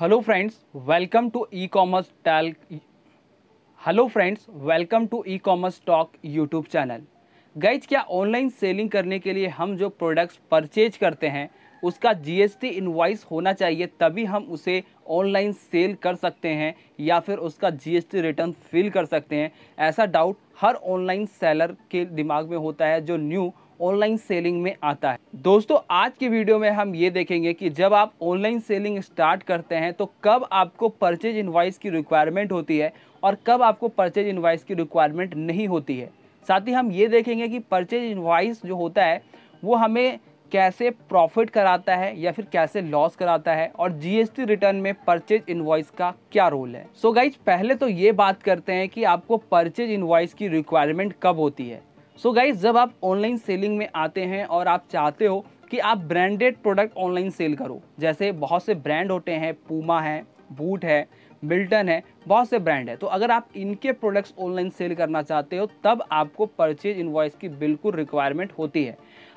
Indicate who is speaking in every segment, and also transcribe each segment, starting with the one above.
Speaker 1: hello friends welcome to e commerce talk hello friends welcome to e commerce talk YouTube channel guys क्या online selling करने के लिए हम जो products purchase करते हैं उसका जीएसटी इनवाइस होना चाहिए तभी हम उसे ऑनलाइन सेल कर सकते हैं या फिर उसका जीएसटी रिटर्न फिल कर सकते हैं ऐसा डाउट हर ऑनलाइन सेलर के दिमाग में होता है जो न्यू ऑनलाइन सेलिंग में आता है दोस्तों आज की वीडियो में हम ये देखेंगे कि जब आप ऑनलाइन सेलिंग स्टार्ट करते हैं तो कब आपको परचेज इन्वाइस की रिक्वायरमेंट होती है और कब आपको परचेज इन्वाइस की रिक्वायरमेंट नहीं होती है साथ ही हम ये देखेंगे कि परचेज इन्वाइस जो होता है वो हमें कैसे प्रॉफिट कराता है या फिर कैसे लॉस कराता है और जीएसटी रिटर्न में परचेज इन्वाइस का क्या रोल है सो so गाइज पहले तो ये बात करते हैं कि आपको परचेज इन्वाइस की रिक्वायरमेंट कब होती है सो so गाइज जब आप ऑनलाइन सेलिंग में आते हैं और आप चाहते हो कि आप ब्रांडेड प्रोडक्ट ऑनलाइन सेल करो जैसे बहुत से ब्रांड होते हैं पूमा है बूट है मिल्टन है बहुत से ब्रांड है तो अगर आप इनके प्रोडक्ट्स ऑनलाइन सेल करना चाहते हो तब आपको परचेज इन्वाइस की बिल्कुल रिक्वायरमेंट होती है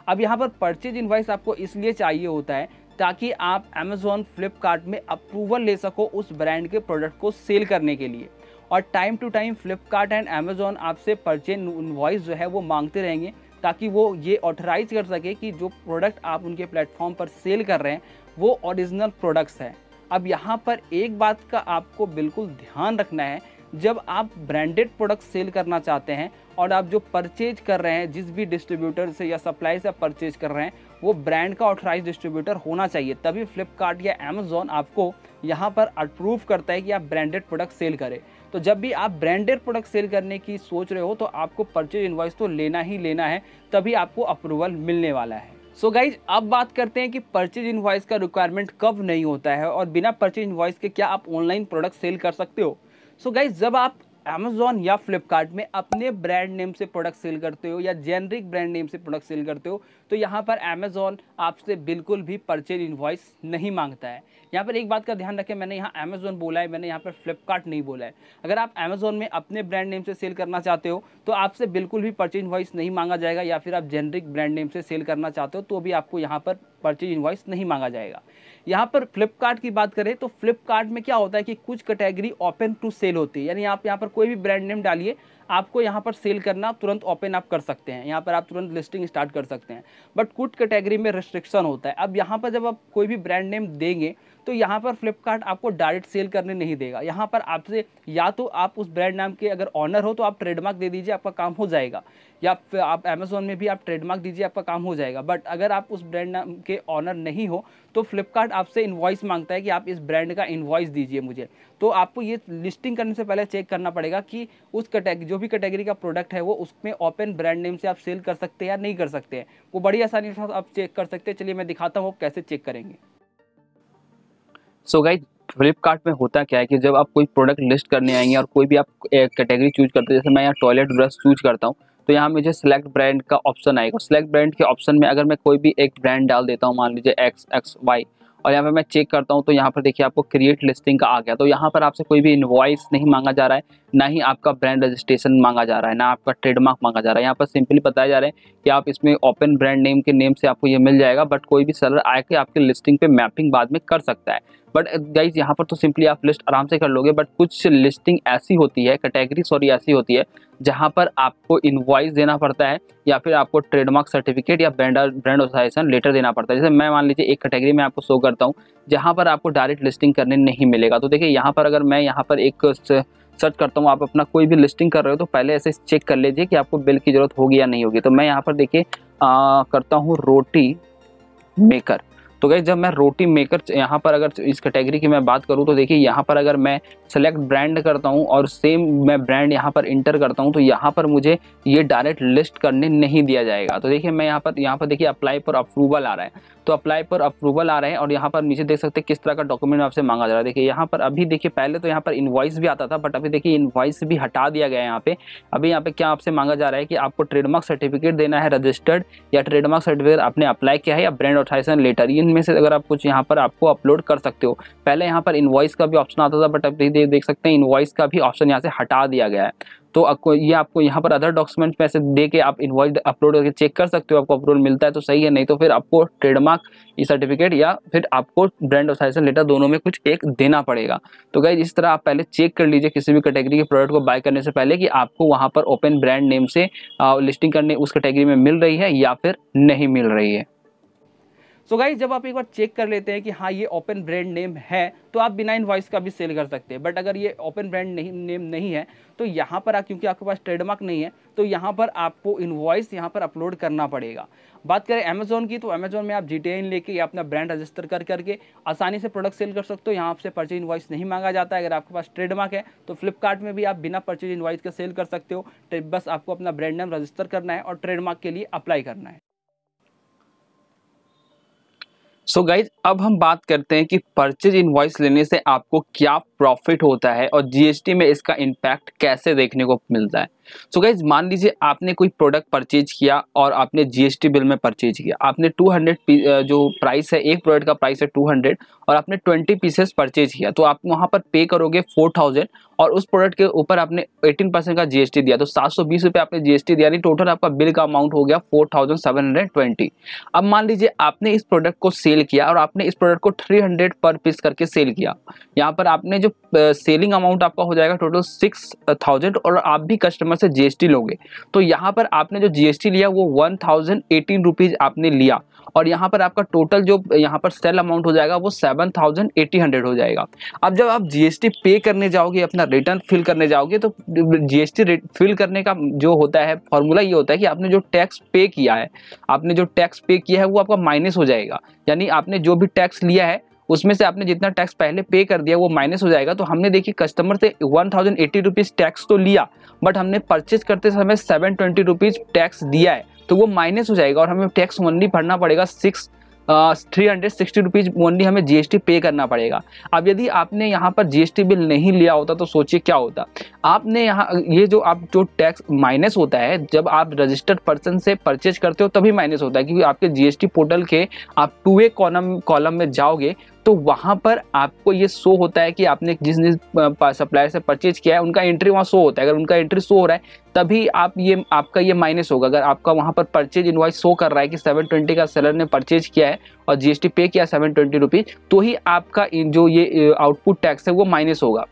Speaker 1: अब यहाँ पर परचेज इन्वाइस आपको इसलिए चाहिए होता है ताकि आप अमेजोन फ्लिपकार्ट में अप्रूवल ले सको उस ब्रांड के प्रोडक्ट को सेल करने के लिए और time to time Flipkart and Amazon आपसे परचेज वॉइस जो है वो मांगते रहेंगे ताकि वो ये ऑथराइज कर सके कि जो प्रोडक्ट आप उनके प्लेटफॉर्म पर सेल कर रहे हैं वो ओरिजिनल प्रोडक्ट्स हैं अब यहाँ पर एक बात का आपको बिल्कुल ध्यान रखना है जब आप ब्रांडेड प्रोडक्ट सेल करना चाहते हैं और आप जो परचेज कर रहे हैं जिस भी डिस्ट्रीब्यूटर से या सप्लाई से आप परचेज कर रहे हैं वो ब्रांड का ऑथराइज डिस्ट्रीब्यूटर होना चाहिए तभी फ्लिपकार्ट या अमेजोन आपको यहाँ पर अप्रूव करता है कि आप ब्रांडेड प्रोडक्ट सेल करें तो जब भी आप ब्रांडेड प्रोडक्ट सेल करने की सोच रहे हो तो आपको परचेज इन्वाइस तो लेना ही लेना है तभी आपको अप्रूवल मिलने वाला है सो so गाइज अब बात करते हैं कि परचेज इन्वाइस का रिक्वायरमेंट कब नहीं होता है और बिना परचेज इन्वाइस के क्या आप ऑनलाइन प्रोडक्ट सेल कर सकते हो सो so गाइज जब आप Amazon या फ्लिपकार्ट में अपने ब्रांड नेम से प्रोडक्ट सेल करते हो या जेनरिक ब्रांड नेम से प्रोडक्ट सेल करते हो तो यहाँ पर Amazon आपसे बिल्कुल भी परचेज इन्वाइस नहीं मांगता है यहाँ पर एक बात का ध्यान रखें मैंने यहाँ Amazon बोला है मैंने यहाँ पर फ्लिपकार्ट नहीं बोला है अगर आप Amazon में अपने ब्रांड नेम से सेल करना चाहते हो तो आपसे बिल्कुल भी परचेज इन्वॉइस नहीं मांगा जाएगा या फिर आप जेनरिक ब्रांड नेम से सेल करना चाहते हो तो भी आपको यहाँ पर परचेज इन्वाइस नहीं मांगा जाएगा यहाँ पर फ्लिपकार्ट की बात करें तो फ्लिपकार्ट में क्या होता है कि कुछ कैटेगरी ओपन टू सेल होती है यानी आप यहाँ पर कोई भी ब्रांड नेम डालिए आपको यहाँ पर सेल करना तुरंत ओपन आप कर सकते हैं यहाँ पर आप तुरंत लिस्टिंग स्टार्ट कर सकते हैं बट कुछ कैटेगरी में रिस्ट्रिक्शन होता है अब यहाँ पर जब आप कोई भी ब्रांड नेम देंगे तो यहाँ पर फ्लिपकार्ट आपको डायरेक्ट सेल करने नहीं देगा यहाँ पर आपसे या तो आप उस ब्रांड नाम के अगर ऑनर हो तो आप ट्रेडमार्क दे दीजिए आपका काम हो जाएगा या आप अमेज़ोन में भी आप ट्रेडमार्क दीजिए आपका काम हो जाएगा बट अगर आप उस ब्रांड नाम के ऑनर नहीं हो तो फ्लिपकार्ट आपसे इन्वाइस मांगता है कि आप इस ब्रांड का इन्वाइस दीजिए मुझे तो आपको ये लिस्टिंग करने से पहले चेक करना पड़ेगा कि उस कैटेगरी जो भी कैटेगरी का प्रोडक्ट है वो उसमें ओपन ब्रांड नेम से आप सेल कर सकते हैं या नहीं कर सकते हैं वो बड़ी आसानी से आप चेक कर सकते हैं चलिए मैं दिखाता हूँ आप कैसे चेक करेंगे सो गाइज फ्लिपकार्ट में होता क्या है कि जब आप कोई प्रोडक्ट लिस्ट करने आएंगे और कोई भी आप कैटेगरी चूज करते हैं जैसे मैं यहाँ टॉयलेट ब्रश चूज करता हूँ तो यहाँ मुझे सेलेक्ट ब्रांड का ऑप्शन आएगा सेलेक्ट ब्रांड के ऑप्शन में अगर मैं कोई भी एक ब्रांड डाल देता हूँ मान लीजिए एक्स एक्स वाई और यहाँ पर मैं चेक करता हूँ तो यहाँ पर देखिए आपको क्रिएट लिस्टिंग का आ गया तो यहाँ पर आपसे कोई भी इन्वाइस नहीं मांगा जा रहा है ना ही आपका ब्रांड रजिस्ट्रेशन मांगा जा रहा है ना आपका ट्रेडमार्क मांगा जा रहा है यहाँ पर सिंपली बताया जा रहा है कि आप इसमें ओपन ब्रांड नेम के नेम से आपको ये मिल जाएगा बट कोई भी सेलर आके आपके लिस्टिंग पे मैपिंग बाद में कर सकता है बट गाइज uh, यहाँ पर तो सिंपली आप लिस्ट आराम से कर लोगे बट कुछ लिस्टिंग ऐसी होती है कैटेगरी सॉरी ऐसी होती है जहाँ पर आपको इन्वाइस देना पड़ता है या फिर आपको ट्रेडमार्क सर्टिफिकेट या ब्रांड ब्रांड ऑथोराइजेशन लेटर देना पड़ता है जैसे मैं मान लीजिए एक कैटेगरी में आपको शो करता हूँ जहाँ पर आपको डायरेक्ट लिस्टिंग करने नहीं मिलेगा तो देखिए यहाँ पर अगर मैं यहाँ पर एक सर्च करता हूँ आप अपना कोई भी लिस्टिंग कर रहे हो तो पहले ऐसे चेक कर लीजिए कि आपको बिल की ज़रूरत होगी या नहीं होगी तो मैं यहाँ पर देखिए करता हूँ रोटी मेकर तो गई जब मैं रोटी मेकर यहाँ पर अगर इस कैटेगरी की मैं बात करूँ तो देखिए यहाँ पर अगर मैं सेलेक्ट ब्रांड करता हूँ और सेम मैं ब्रांड यहाँ पर इंटर करता हूँ तो यहाँ पर मुझे ये डायरेक्ट लिस्ट करने नहीं दिया जाएगा तो देखिए मैं यहाँ पर यहाँ पर देखिए अप्लाई पर अप्रूवल आ रहा है तो अप्लाई पर अप्रूवल आ रहे हैं और यहाँ पर नीचे देख सकते हैं किस तरह का डॉक्यूमेंट आपसे मांगा जा रहा है देखिए यहाँ पर अभी देखिए पहले तो यहाँ पर इन्वाइस भी आता था बट अभी देखिए इन्वाइस भी हटा दिया गया है यहाँ पे अभी यहाँ पे क्या आपसे मांगा जा रहा है कि आपको ट्रेडमार्क सर्टिफिकेट देना है रजिस्टर्ड या ट्रेडमार्क सर्टिफिकेट आपने अप्लाई किया है या ब्रांड ऑथराइजेशन लेटर इनमें से अगर आप कुछ यहाँ पर आपको अपलोड कर सकते हो पहले यहाँ पर इन्वाइस का भी ऑप्शन आता था बट अभी देख सकते हैं इन्वाइस का भी ऑप्शन यहाँ से हटा दिया गया है तो आपको ये आपको यहाँ पर अदर डॉक्यूमेंट पैसे दे के आप इन्वॉइस अपलोड करके चेक कर सकते हो आपको अप्रूवल मिलता है तो सही है नहीं तो फिर आपको ट्रेडमार्क ई सर्टिफिकेट या फिर आपको ब्रांड ऑथोराइजेशन लेटर दोनों में कुछ एक देना पड़ेगा तो गई इस तरह आप पहले चेक कर लीजिए किसी भी कैटेगरी के प्रोडक्ट को बाय करने से पहले कि आपको वहाँ पर ओपन ब्रांड नेम से लिस्टिंग करने उस कैटेगरी में मिल रही है या फिर नहीं मिल रही है सो गाइज जब आप एक बार चेक कर लेते हैं कि हाँ ये ओपन ब्रांड नेम है तो आप बिना इन का भी सेल कर सकते हैं बट अगर ये ओपन ब्रांड नहीं नेम नहीं है तो यहाँ पर आप क्योंकि आपके पास ट्रेडमार्क नहीं है तो यहाँ पर आपको वॉइस यहाँ पर अपलोड करना पड़ेगा बात करें अमेजोन की तो अमेजोन में आप जी लेके या अपना ब्रांड रजिस्टर कर करके आसानी से प्रोडक्ट सेल कर सकते हो यहाँ आपसे परचेज इन नहीं मांगा जाता है अगर आपके पास ट्रेडमार्क है तो फ्लिपकार्ट में भी आप बिना परचेज इन का सेल कर सकते हो बस आपको अपना ब्रांड नेम रजिस्टर करना है और ट्रेडमार्क के लिए अप्लाई करना है सो so गाइज अब हम बात करते हैं कि परचेज इन्वाइस लेने से आपको क्या प्रॉफिट होता है और जीएसटी में इसका इंपैक्ट कैसे देखने को मिलता है सो so गाइज मान लीजिए आपने कोई प्रोडक्ट परचेज किया और आपने जीएसटी बिल में परचेज किया आपने 200 जो प्राइस है एक प्रोडक्ट का प्राइस है 200 और आपने 20 पीसेस परचेज किया तो आप वहां पर पे करोगे 4000 और उस प्रोडक्ट के ऊपर आपने 18 परसेंट का जीएसटी दिया तो सात सौ आपने जीएसटी दिया नहीं टोटल आपका बिल का अमाउंट हो गया फोर अब मान लीजिए आपने इस प्रोडक्ट को सेल किया और आपने इस प्रोडक्ट को थ्री पर पीस करके सेल किया यहाँ पर आपने जो सेलिंग अमाउंट आपका हो जाएगा टोटल सिक्स थाउजेंड और आप भी कस्टमर से जीएसटी लोगे तो यहाँ पर आपने जो जीएसटी लिया वो वन थाउजेंड एटीन रुपीज़ आपने लिया और यहाँ पर आपका टोटल जो यहाँ पर सेल अमाउंट हो जाएगा वो सेवन थाउजेंड एटी हंड्रेड हो जाएगा अब जब आप जीएसटी पे करने जाओगे अपना रिटर्न फिल करने जाओगे तो जीएसटी फिल करने का जो होता है फॉर्मूला ये होता है कि आपने जो टैक्स पे किया है आपने जो टैक्स पे किया है वो आपका माइनस हो जाएगा यानी आपने जो भी टैक्स लिया है उसमें से आपने जितना टैक्स पहले पे कर दिया वो माइनस हो जाएगा तो हमने देखिए कस्टमर से one thousand eighty rupees tax तो लिया बट हमने परचेज करते समय सेवन ट्वेंटी रुपीज़ टैक्स दिया है तो वो माइनस हो जाएगा और हमें टैक्स ओनली भरना पड़ेगा six three hundred sixty rupees only हमें जीएसटी पे करना पड़ेगा अब यदि आपने यहाँ पर जीएसटी बिल नहीं लिया होता तो सोचिए क्या होता आपने यहाँ ये जो आप जो टैक्स माइनस होता है जब आप रजिस्टर्ड पर्सन से परचेज करते हो तभी माइनस होता है क्योंकि आपके जीएसटी पोर्टल के आप टू ए कॉलम कॉलम में जाओगे तो वहाँ पर आपको ये शो होता है कि आपने जिस सप्लायर से परचेज किया है उनका एंट्री वहाँ शो होता है अगर उनका एंट्री शो हो रहा है तभी आप ये आपका ये माइनस होगा अगर आपका वहाँ पर परचेज इन्वाइस शो कर रहा है कि सेवन ट्वेंटी का सेलर ने परचेज किया है और जीएसटी पे किया सेवन ट्वेंटी रुपीज़ तो ही आपका जो ये आउटपुट टैक्स है वो माइनस होगा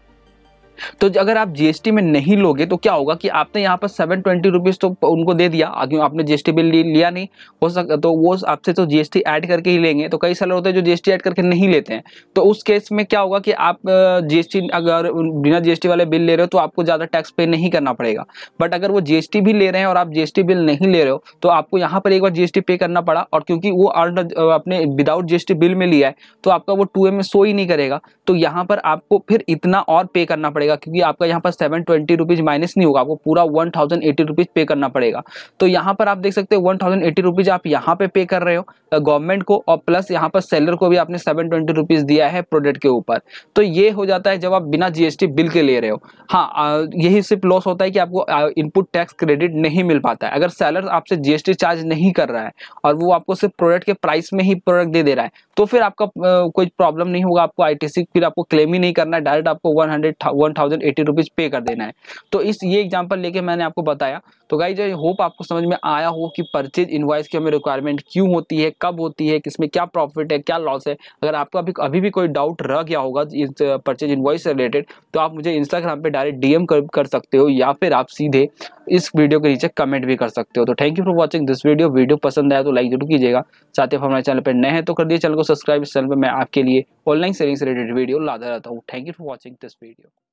Speaker 1: तो अगर आप जीएसटी में नहीं लोगे तो क्या होगा कि आपने यहाँ पर सेवन ट्वेंटी रुपीज़ तो उनको दे दिया क्योंकि आपने जीएसटी बिल लिया नहीं हो सकता तो वो आपसे तो जीएसटी ऐड करके ही लेंगे तो कई सारे होते हैं जो जीएसटी ऐड करके नहीं लेते हैं तो उस केस में क्या होगा कि आप जीएसटी अगर बिना जीएसटी वाले बिल ले रहे हो तो आपको ज़्यादा टैक्स पे नहीं करना पड़ेगा बट अगर वो जीएसटी भी ले रहे हैं और आप जीएसटी बिल नहीं ले रहे हो तो आपको यहाँ पर एक बार जीएसटी पे करना पड़ा और क्योंकि वो अर्न अपने विदाउट जीएसटी बिल में लिया है तो आपका वो टू में शो ही नहीं करेगा तो यहाँ पर आपको फिर इतना और पे करना पड़ेगा पड़ेगा क्योंकि आपका यहाँ पर सेवन ट्वेंटी रुपीज़ माइनस नहीं होगा आपको पूरा वन थाउजेंड एटी रुपीज़ पे करना पड़ेगा तो यहाँ पर आप देख सकते हैं वन थाउजेंड एटी रुपीज़ आप यहाँ पे पे कर रहे हो गवर्नमेंट को और प्लस यहाँ पर सेलर को भी आपने सेवन ट्वेंटी रुपीज़ दिया है प्रोडक्ट के ऊपर तो ये हो जाता है जब आप बिना जीएसटी बिल के ले रहे हो हाँ यही सिर्फ लॉस होता है कि आपको इनपुट टैक्स क्रेडिट नहीं मिल पाता है अगर सेलर आपसे जीएसटी चार्ज नहीं कर रहा है और वो आपको सिर्फ प्रोडक्ट के प्राइस में ही प्रोडक्ट दे दे रहा है तो फिर आपका कोई प्रॉब्लम नहीं होगा आपको आईटीसी फिर आपको क्लेम ही नहीं करना है डायरेक्ट आपको one hundred thousand eighty rupees pay कर देना है तो इस ये एग्जांपल लेके मैंने आपको बताया तो गाइज आई होप आपको समझ में आया हो कि परचेज इन्वाइस की हमें रिक्वायरमेंट क्यों होती है कब होती है किसमें क्या प्रॉफिट है क्या लॉस है अगर आपको अभी अभी भी कोई डाउट रह गया होगा इस परचेज इन्वाइस से रिलेटेड तो आप मुझे इंस्टाग्राम पर डायरेक्ट डीएम कर, कर सकते हो या फिर आप सीधे इस वीडियो के नीचे कमेंट भी कर सकते हो तो thank you for watching this video video पसंद आया तो लाइक जरूर कीजिएगा साथ ही हमारे चैनल पर नए हैं तो कर दिए चैनल को सब्सक्राइब इस चैनल पर मैं आपके लिए ऑनलाइन सेलिंग से रिलेटेड वीडियो लाता रहता हूँ thank you for watching this video